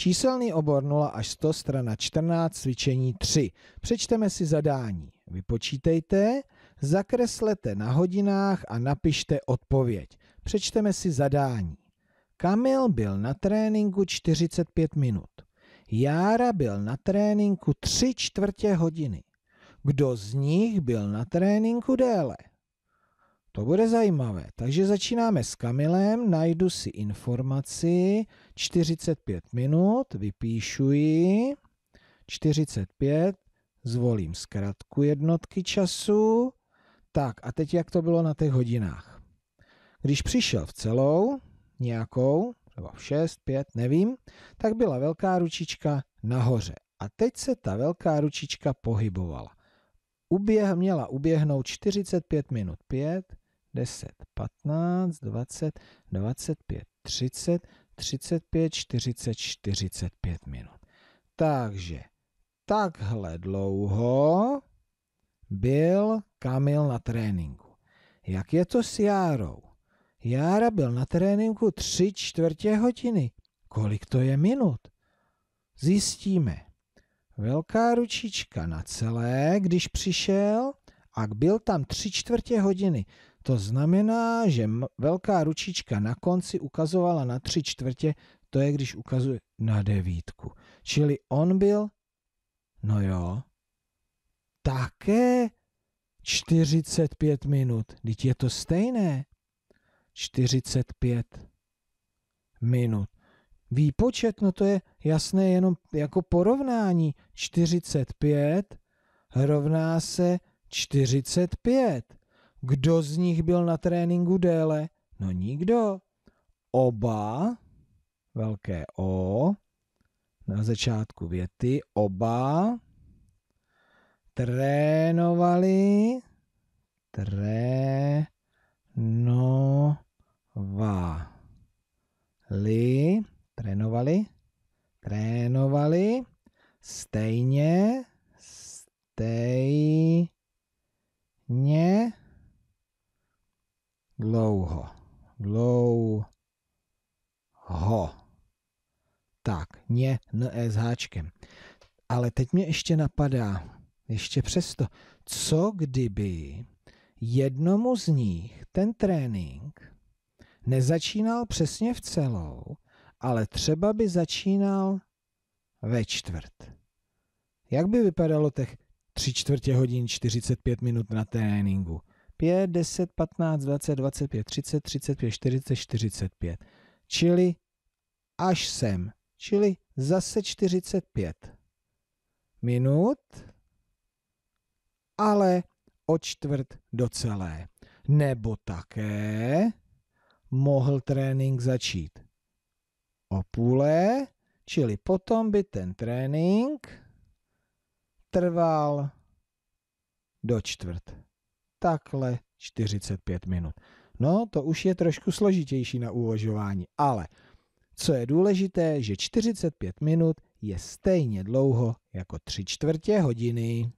Číselný obor 0 až 100, strana 14, cvičení 3. Přečteme si zadání. Vypočítejte, zakreslete na hodinách a napište odpověď. Přečteme si zadání. Kamil byl na tréninku 45 minut. Jára byl na tréninku 3 čtvrtě hodiny. Kdo z nich byl na tréninku déle? To bude zajímavé. Takže začínáme s Kamilem, najdu si informaci, 45 minut, vypíšu ji, 45, zvolím zkratku jednotky času. Tak a teď jak to bylo na těch hodinách? Když přišel v celou, nějakou, třeba v 6, 5, nevím, tak byla velká ručička nahoře. A teď se ta velká ručička pohybovala. Uběh, měla uběhnout 45 minut 5, 10, 15, 20, 25, 30, 35, 40, 45 minut. Takže takhle dlouho byl Kamil na tréninku. Jak je to s Járou? Jára byl na tréninku 3 čtvrtě hodiny. Kolik to je minut? Zjistíme. Velká ručička na celé, když přišel, a byl tam tři čtvrtě hodiny, to znamená, že velká ručička na konci ukazovala na tři čtvrtě, to je, když ukazuje na devítku. Čili on byl, no jo, také 45 minut. Teď je to stejné. 45 minut. Výpočet, no to je jasné jenom jako porovnání. 45 rovná se 45. Kdo z nich byl na tréninku déle? No nikdo. Oba, velké O, na začátku věty, oba trénovali, trénovali, trénovali, trénovali, stejně, stejně, Dlouho. Dlouho. Tak, ně, n, e s háčkem. Ale teď mě ještě napadá, ještě přesto, co kdyby jednomu z nich ten trénink nezačínal přesně v celou, ale třeba by začínal ve čtvrt. Jak by vypadalo těch tři čtvrtě hodin 45 minut na tréninku? 5, 10, 15, 20, 25, 30, 35, 40, 45. Čili až sem. Čili zase 45 minut, ale o čtvrt do celé. Nebo také mohl trénink začít o půle, čili potom by ten trénink trval do čtvrt takhle 45 minut. No, to už je trošku složitější na uvažování, ale co je důležité, že 45 minut je stejně dlouho jako tři čtvrtě hodiny.